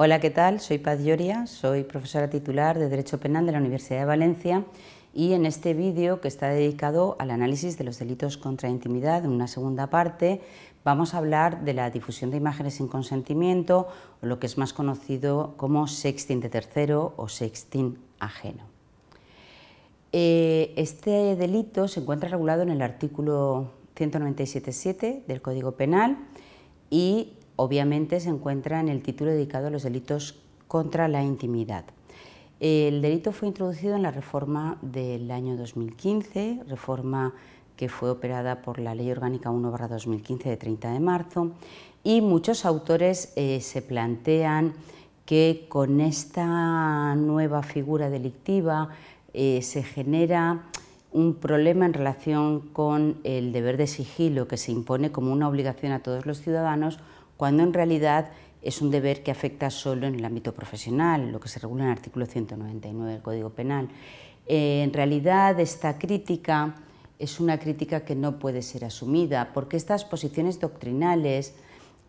Hola, ¿qué tal? Soy Paz Lloria, soy profesora titular de Derecho Penal de la Universidad de Valencia y en este vídeo que está dedicado al análisis de los delitos contra intimidad, en una segunda parte, vamos a hablar de la difusión de imágenes sin consentimiento, o lo que es más conocido como sexting de tercero o sexting ajeno. Eh, este delito se encuentra regulado en el artículo 197.7 del Código Penal y obviamente se encuentra en el título dedicado a los delitos contra la intimidad. El delito fue introducido en la reforma del año 2015, reforma que fue operada por la Ley Orgánica 1-2015 de 30 de marzo, y muchos autores eh, se plantean que con esta nueva figura delictiva eh, se genera un problema en relación con el deber de sigilo que se impone como una obligación a todos los ciudadanos cuando en realidad es un deber que afecta solo en el ámbito profesional, lo que se regula en el artículo 199 del Código Penal. Eh, en realidad esta crítica es una crítica que no puede ser asumida, porque estas posiciones doctrinales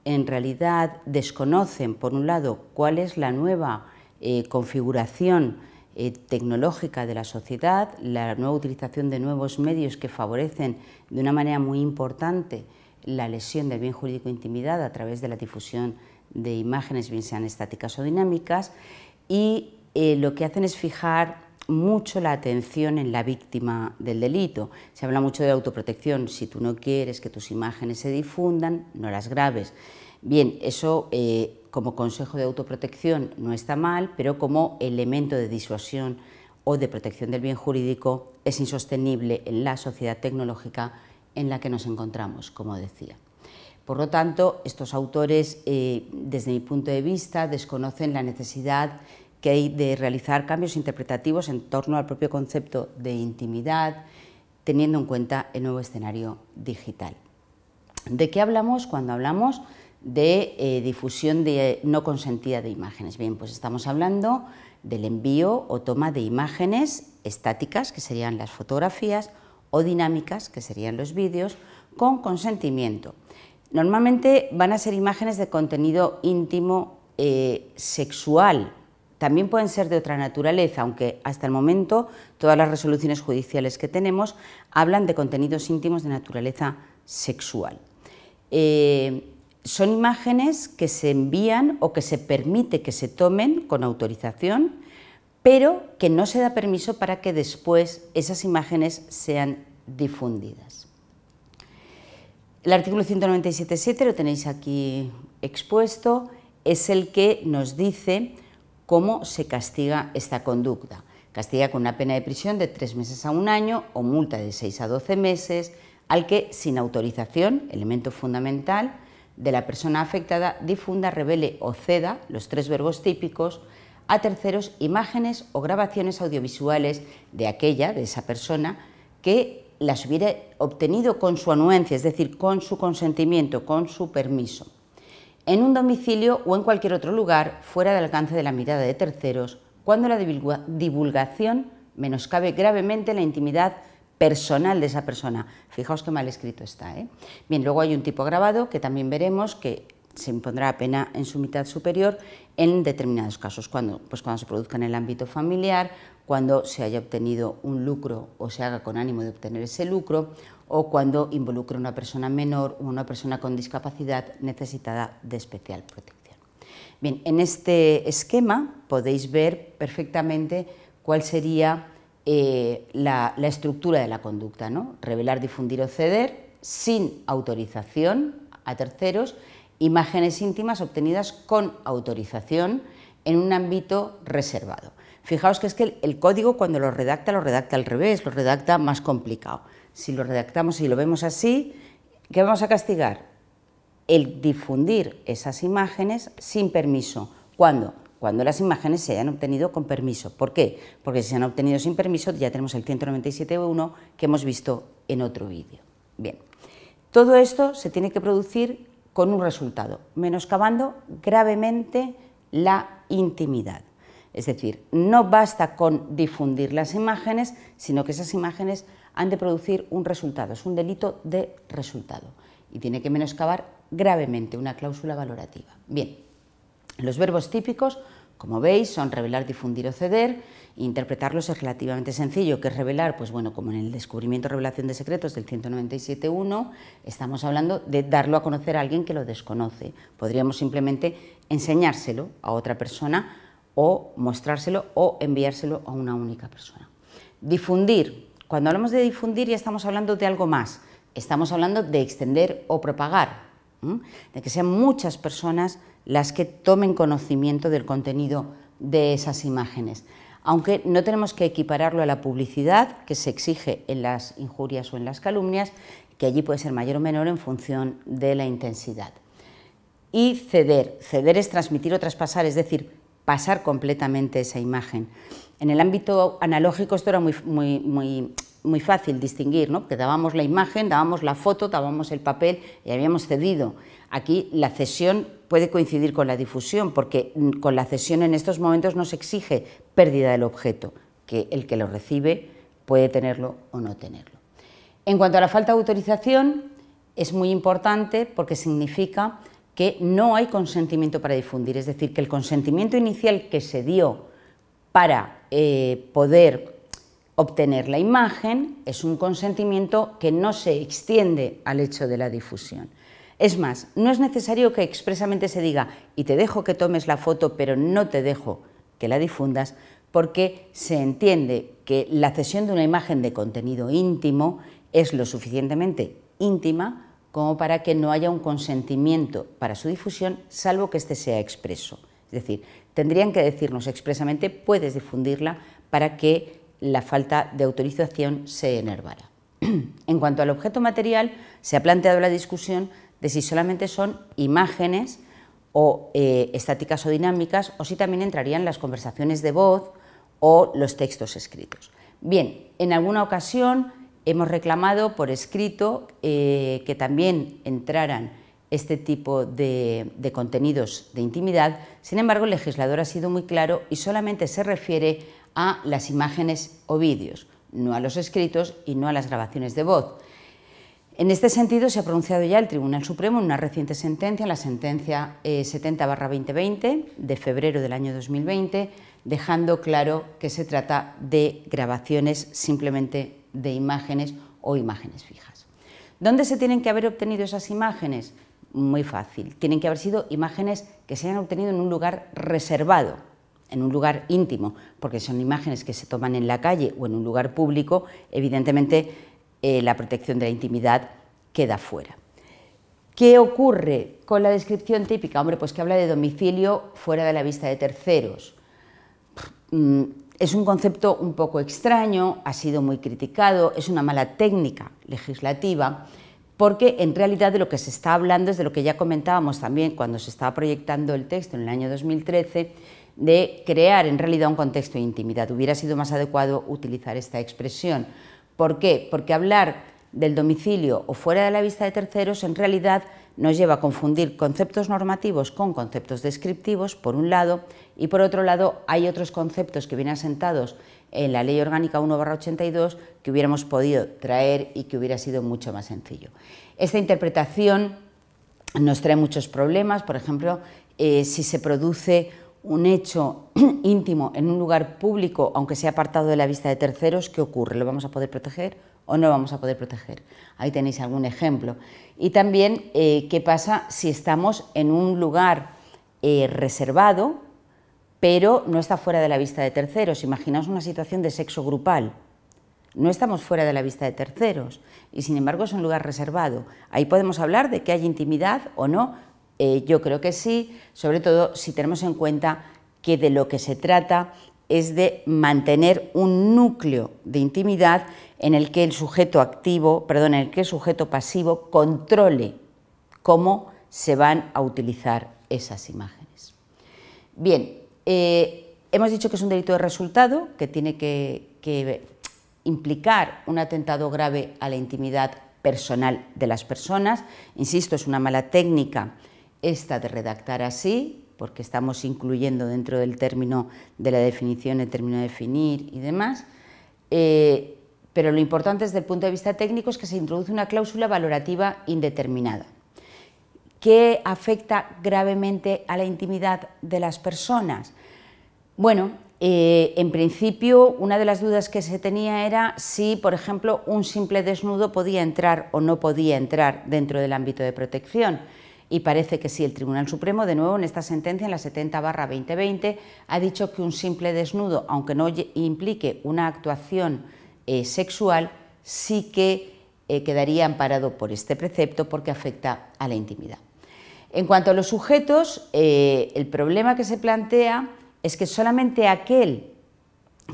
en realidad desconocen, por un lado, cuál es la nueva eh, configuración eh, tecnológica de la sociedad, la nueva utilización de nuevos medios que favorecen de una manera muy importante la lesión del bien jurídico intimidad a través de la difusión de imágenes, bien sean estáticas o dinámicas, y eh, lo que hacen es fijar mucho la atención en la víctima del delito. Se habla mucho de autoprotección, si tú no quieres que tus imágenes se difundan, no las grabes. Bien, eso eh, como consejo de autoprotección no está mal, pero como elemento de disuasión o de protección del bien jurídico es insostenible en la sociedad tecnológica en la que nos encontramos, como decía. Por lo tanto, estos autores, eh, desde mi punto de vista, desconocen la necesidad que hay de realizar cambios interpretativos en torno al propio concepto de intimidad, teniendo en cuenta el nuevo escenario digital. ¿De qué hablamos cuando hablamos de eh, difusión no consentida de imágenes? Bien, pues estamos hablando del envío o toma de imágenes estáticas, que serían las fotografías, o dinámicas, que serían los vídeos, con consentimiento. Normalmente van a ser imágenes de contenido íntimo, eh, sexual, también pueden ser de otra naturaleza, aunque hasta el momento todas las resoluciones judiciales que tenemos hablan de contenidos íntimos de naturaleza sexual. Eh, son imágenes que se envían o que se permite que se tomen con autorización pero que no se da permiso para que después esas imágenes sean difundidas. El artículo 197.7, lo tenéis aquí expuesto, es el que nos dice cómo se castiga esta conducta. Castiga con una pena de prisión de tres meses a un año o multa de seis a doce meses al que, sin autorización, elemento fundamental, de la persona afectada, difunda, revele o ceda, los tres verbos típicos, a terceros imágenes o grabaciones audiovisuales de aquella, de esa persona, que las hubiera obtenido con su anuencia, es decir, con su consentimiento, con su permiso, en un domicilio o en cualquier otro lugar fuera del alcance de la mirada de terceros, cuando la divulgación menoscabe gravemente la intimidad personal de esa persona. Fijaos qué mal escrito está. ¿eh? Bien, luego hay un tipo grabado que también veremos que se impondrá pena en su mitad superior en determinados casos, pues, cuando, se produzca en el ámbito familiar, cuando se haya obtenido un lucro o se haga con ánimo de obtener ese lucro, o cuando involucre a una persona menor o una persona con discapacidad necesitada de especial protección. en este esquema podéis ver perfectamente cuál sería eh, la, estructura de la conducta, revelar, difundir o ceder sin autorización a terceros imágenes íntimas obtenidas con autorización en un ámbito reservado. Fijaos que es que el código cuando lo redacta lo redacta al revés, lo redacta más complicado. Si lo redactamos y lo vemos así, ¿qué vamos a castigar? El difundir esas imágenes sin permiso. ¿Cuándo? Cuando las imágenes se hayan obtenido con permiso. ¿Por qué? Porque si se han obtenido sin permiso ya tenemos el 197.1 que hemos visto en otro vídeo. Bien, todo esto se tiene que producir con un resultado, menoscabando gravemente la intimidad. Es decir, no basta con difundir las imágenes, sino que esas imágenes han de producir un resultado, es un delito de resultado y tiene que menoscabar gravemente una cláusula valorativa. Bien, los verbos típicos, como veis, son revelar, difundir o ceder Interpretarlos es relativamente sencillo, que es revelar, pues bueno, como en el descubrimiento revelación de secretos del 197.1, estamos hablando de darlo a conocer a alguien que lo desconoce. Podríamos simplemente enseñárselo a otra persona o mostrárselo o enviárselo a una única persona. Difundir. Cuando hablamos de difundir ya estamos hablando de algo más. Estamos hablando de extender o propagar, de que sean muchas personas las que tomen conocimiento del contenido de esas imágenes aunque no tenemos que equipararlo a la publicidad que se exige en las injurias o en las calumnias, que allí puede ser mayor o menor en función de la intensidad. Y ceder. Ceder es transmitir o traspasar, es decir, pasar completamente esa imagen. En el ámbito analógico esto era muy, muy, muy, fácil distinguir, ¿no? porque dábamos la imagen, dábamos la foto, dábamos el papel y habíamos cedido. Aquí la cesión puede coincidir con la difusión, porque mm, con la cesión en estos momentos no se exige pérdida del objeto, que el que lo recibe puede tenerlo o no tenerlo. En cuanto a la falta de autorización, es muy importante porque significa que no hay consentimiento para difundir, es decir, que el consentimiento inicial que se dio para eh, poder obtener la imagen es un consentimiento que no se extiende al hecho de la difusión. Es más, no es necesario que expresamente se diga y te dejo que tomes la foto, pero no te dejo que la difundas, porque se entiende que la cesión de una imagen de contenido íntimo es lo suficientemente íntima como para que no haya un consentimiento para su difusión, salvo que éste sea expreso. Es decir, tendrían que decirnos expresamente puedes difundirla para que la falta de autorización se enervara. En cuanto al objeto material, se ha planteado la discusión de si solamente son imágenes o eh, estáticas o dinámicas, o si también entrarían las conversaciones de voz o los textos escritos. Bien, en alguna ocasión hemos reclamado por escrito eh, que también entraran este tipo de, contenidos de intimidad, sin embargo el legislador ha sido muy claro y solamente se refiere a las imágenes o vídeos, no a los escritos y no a las grabaciones de voz. En este sentido, se ha pronunciado ya el Tribunal Supremo en una reciente sentencia, la sentencia 70-2020 eh, de febrero del año 2020, dejando claro que se trata de grabaciones simplemente de imágenes o imágenes fijas. ¿Dónde se tienen que haber obtenido esas imágenes? Muy fácil, tienen que haber sido imágenes que se hayan obtenido en un lugar reservado, en un lugar íntimo, porque son imágenes que se toman en la calle o en un lugar público, evidentemente eh, la protección de la intimidad queda fuera. ¿Qué ocurre con la descripción típica? Hombre, pues que habla de domicilio fuera de la vista de terceros. Mm, es un concepto un poco extraño, ha sido muy criticado, es una mala técnica legislativa, porque en realidad de lo que se está hablando es de lo que ya comentábamos también cuando se estaba proyectando el texto en el año 2013, de crear en realidad un contexto de intimidad. Hubiera sido más adecuado utilizar esta expresión, ¿Por qué? Porque hablar del domicilio o fuera de la vista de terceros en realidad nos lleva a confundir conceptos normativos con conceptos descriptivos, por un lado, y por otro lado hay otros conceptos que vienen asentados en la Ley Orgánica 1-82 que hubiéramos podido traer y que hubiera sido mucho más sencillo. Esta interpretación nos trae muchos problemas, por ejemplo, eh, si se produce un hecho íntimo en un lugar público, aunque sea apartado de la vista de terceros, ¿qué ocurre? ¿Lo vamos a poder proteger o no lo vamos a poder proteger? Ahí tenéis algún ejemplo. Y también, eh, ¿qué pasa si estamos en un lugar eh, reservado, pero no está fuera de la vista de terceros? Imaginaos una situación de sexo grupal. No estamos fuera de la vista de terceros y sin embargo es un lugar reservado. Ahí podemos hablar de que hay intimidad o no, eh, yo creo que sí, sobre todo si tenemos en cuenta que de lo que se trata es de mantener un núcleo de intimidad en el que el sujeto activo, perdón, en el que el sujeto pasivo controle cómo se van a utilizar esas imágenes. Bien, eh, hemos dicho que es un delito de resultado que tiene que implicar un atentado grave a la intimidad personal de las personas. Insisto, es una mala técnica esta de redactar así, porque estamos incluyendo dentro del término de la definición el término de definir y demás, eh, pero lo importante desde el punto de vista técnico es que se introduce una cláusula valorativa indeterminada que afecta gravemente a la intimidad de las personas. Bueno, eh, en principio una de las dudas que se tenía era si, por ejemplo, un simple desnudo podía entrar o no podía entrar dentro del ámbito de protección. Y parece que sí, el Tribunal Supremo, de nuevo, en esta sentencia, en la 70-2020, ha dicho que un simple desnudo, aunque no implique una actuación eh, sexual, sí que eh, quedaría amparado por este precepto porque afecta a la intimidad. En cuanto a los sujetos, eh, el problema que se plantea es que solamente aquel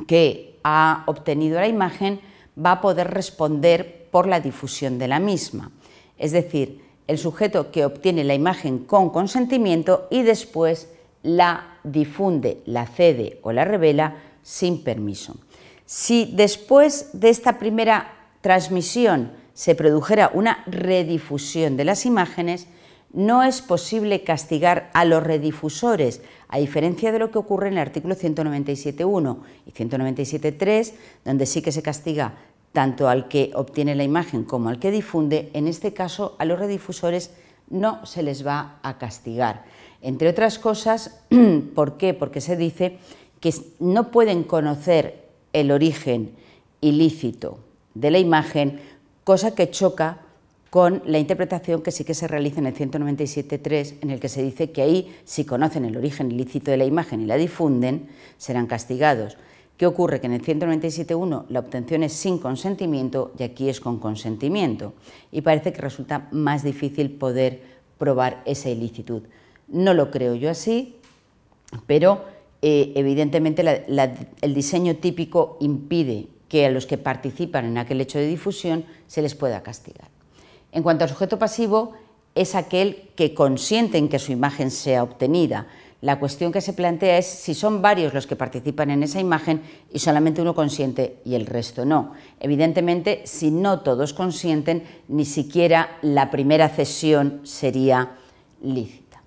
que ha obtenido la imagen va a poder responder por la difusión de la misma. Es decir, el sujeto que obtiene la imagen con consentimiento y después la difunde, la cede o la revela sin permiso. Si después de esta primera transmisión se produjera una redifusión de las imágenes, no es posible castigar a los redifusores, a diferencia de lo que ocurre en el artículo 197.1 y 197.3, donde sí que se castiga tanto al que obtiene la imagen como al que difunde, en este caso a los redifusores no se les va a castigar. Entre otras cosas, ¿por qué? Porque se dice que no pueden conocer el origen ilícito de la imagen, cosa que choca con la interpretación que sí que se realiza en el 197.3, en el que se dice que ahí, si conocen el origen ilícito de la imagen y la difunden, serán castigados. ¿Qué ocurre? Que en el 197.1 la obtención es sin consentimiento y aquí es con consentimiento. Y parece que resulta más difícil poder probar esa ilicitud. No lo creo yo así, pero eh, evidentemente el diseño típico impide que a los que participan en aquel hecho de difusión se les pueda castigar. En cuanto al sujeto pasivo, es aquel que consiente en que su imagen sea obtenida, la cuestión que se plantea es si son varios los que participan en esa imagen y solamente uno consiente y el resto no. Evidentemente, si no todos consienten, ni siquiera la primera cesión sería lícita.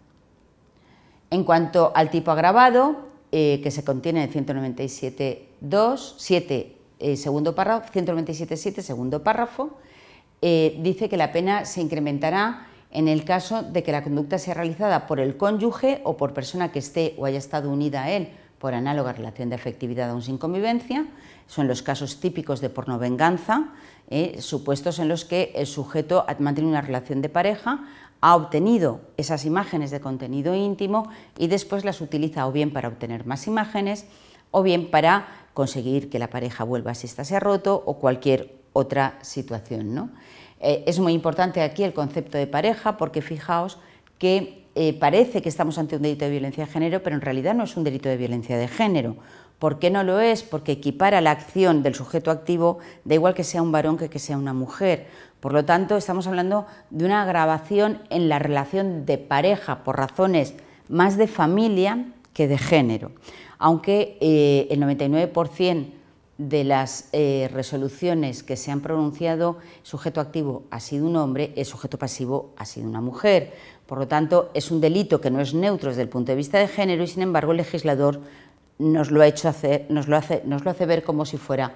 En cuanto al tipo agravado, eh, que se contiene en el 197.2, eh, segundo párrafo, 197.7, segundo párrafo, eh, dice que la pena se incrementará en el caso de que la conducta sea realizada por el cónyuge o por persona que esté o haya estado unida a él por análoga relación de afectividad aún sin convivencia, son los casos típicos de pornovenganza, venganza eh, supuestos en los que el sujeto ha mantenido una relación de pareja, ha obtenido esas imágenes de contenido íntimo y después las utiliza o bien para obtener más imágenes o bien para conseguir que la pareja vuelva si ésta se ha roto o cualquier otra situación. Eh, es muy importante aquí el concepto de pareja porque fijaos que eh, parece que estamos ante un delito de violencia de género, pero en realidad no es un delito de violencia de género. ¿Por qué no lo es? Porque equipara la acción del sujeto activo, da igual que sea un varón que que sea una mujer. Por lo tanto, estamos hablando de una agravación en la relación de pareja por razones más de familia que de género. Aunque eh, el 99% de las eh, resoluciones que se han pronunciado, sujeto activo ha sido un hombre, el sujeto pasivo ha sido una mujer. Por lo tanto, es un delito que no es neutro desde el punto de vista de género y, sin embargo, el legislador nos lo, ha hecho hacer, nos lo, hace, ver como si fuera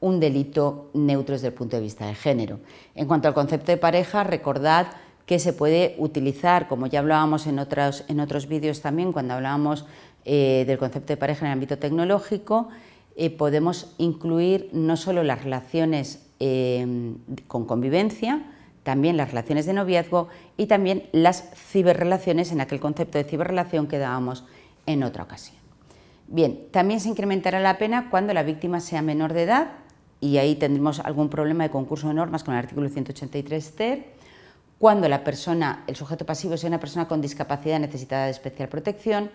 un delito neutro desde el punto de vista de género. En cuanto al concepto de pareja, recordad que se puede utilizar, como ya hablábamos en otros, vídeos también, cuando hablábamos eh, del concepto de pareja en el ámbito tecnológico, podemos incluir no solo las relaciones eh, con convivencia, también las relaciones de noviazgo y también las ciberrelaciones en aquel concepto de ciberrelación que dábamos en otra ocasión. Bien, también se incrementará la pena cuando la víctima sea menor de edad y ahí tendremos algún problema de concurso de normas con el artículo 183 ter cuando la persona, el sujeto pasivo sea una persona con discapacidad necesitada de especial protección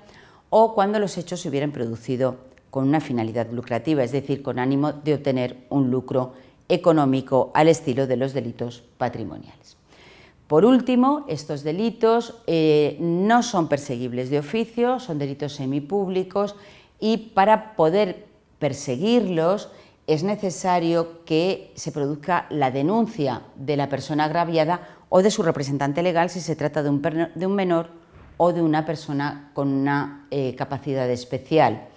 o cuando los hechos se hubieran producido con una finalidad lucrativa, es decir, con ánimo de obtener un lucro económico al estilo de los delitos patrimoniales. Por último, estos delitos eh, no son perseguibles de oficio, son delitos semipúblicos y para poder perseguirlos es necesario que se produzca la denuncia de la persona agraviada o de su representante legal si se trata de un, menor o de una persona con una eh, capacidad especial.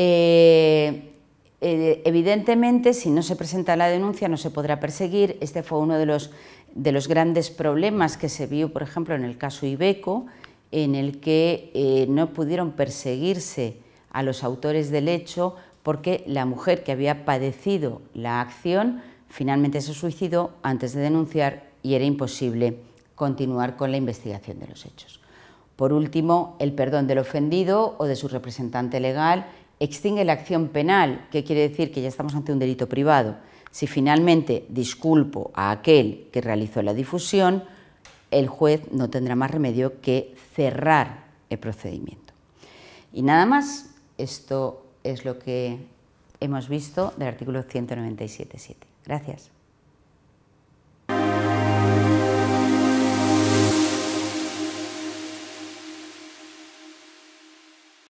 Eh, eh, evidentemente, si no se presenta la denuncia, no se podrá perseguir. Este fue uno de los, de los grandes problemas que se vio, por ejemplo, en el caso Ibeco, en el que eh, no pudieron perseguirse a los autores del hecho porque la mujer que había padecido la acción finalmente se suicidó antes de denunciar y era imposible continuar con la investigación de los hechos. Por último, el perdón del ofendido o de su representante legal extingue la acción penal, que quiere decir que ya estamos ante un delito privado. Si finalmente disculpo a aquel que realizó la difusión, el juez no tendrá más remedio que cerrar el procedimiento. Y nada más, esto es lo que hemos visto del artículo 197.7. Gracias.